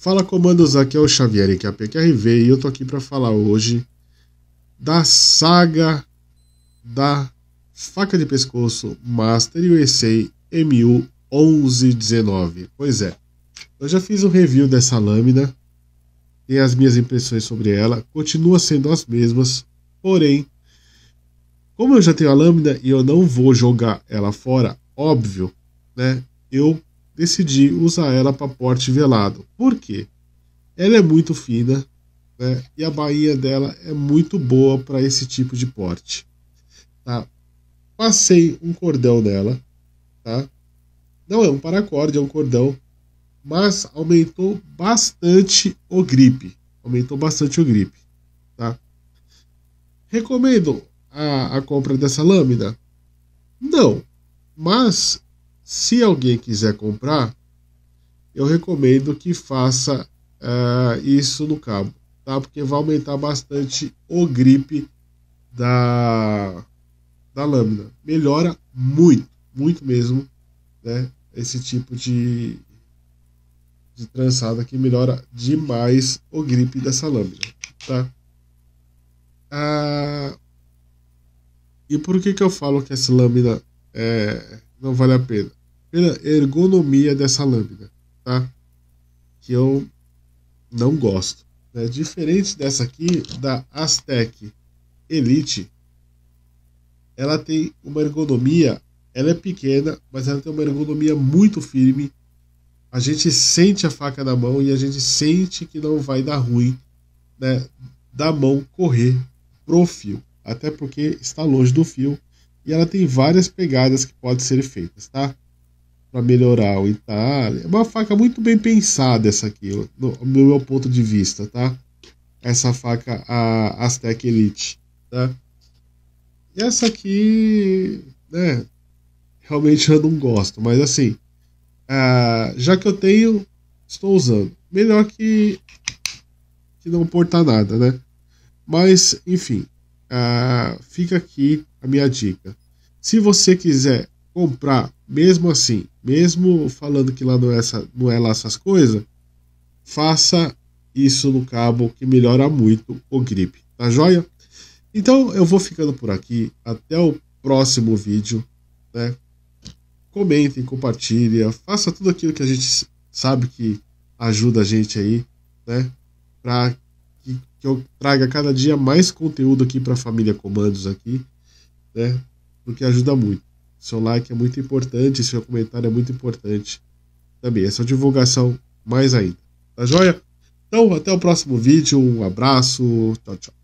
Fala comandos, aqui é o Xavier aqui é a PQRV e eu tô aqui para falar hoje da saga da faca de pescoço Master USA MU1119. Pois é, eu já fiz um review dessa lâmina e as minhas impressões sobre ela continuam sendo as mesmas, porém, como eu já tenho a lâmina e eu não vou jogar ela fora, óbvio, né? Eu decidi usar ela para porte velado. Por quê? Ela é muito fina né? e a bainha dela é muito boa para esse tipo de porte. Tá? Passei um cordão nela. Tá? Não é um paracorde, é um cordão, mas aumentou bastante o grip. Aumentou bastante o grip. Tá? Recomendo a, a compra dessa lâmina? Não, mas se alguém quiser comprar, eu recomendo que faça uh, isso no cabo, tá? Porque vai aumentar bastante o grip da, da lâmina. Melhora muito, muito mesmo, né? Esse tipo de, de trançada que melhora demais o grip dessa lâmina, tá? Uh, e por que, que eu falo que essa lâmina é, não vale a pena? pela ergonomia dessa lâmina, tá? Que eu não gosto. É Diferente dessa aqui, da Aztec Elite, ela tem uma ergonomia, ela é pequena, mas ela tem uma ergonomia muito firme. A gente sente a faca na mão e a gente sente que não vai dar ruim, né? Da mão correr pro fio, até porque está longe do fio e ela tem várias pegadas que podem ser feitas, tá? para melhorar o Itália. É uma faca muito bem pensada essa aqui, no, meu ponto de vista, tá? Essa faca a Aztec Elite, tá? E essa aqui, né? Realmente eu não gosto, mas assim, ah, já que eu tenho, estou usando. Melhor que que não portar nada, né? Mas, enfim, ah, fica aqui a minha dica. Se você quiser comprar, mesmo assim, mesmo falando que lá não é, essa, não é lá essas coisas, faça isso no cabo que melhora muito o grip, tá joia? Então eu vou ficando por aqui, até o próximo vídeo, né? Comentem, compartilhem, faça tudo aquilo que a gente sabe que ajuda a gente aí, né? Para que, que, eu traga cada dia mais conteúdo aqui para a família Comandos aqui, né? Porque ajuda muito. Seu like é muito importante, seu comentário é muito importante também. Essa divulgação mais ainda. Tá joia? Então, até o próximo vídeo. Um abraço. Tchau, tchau.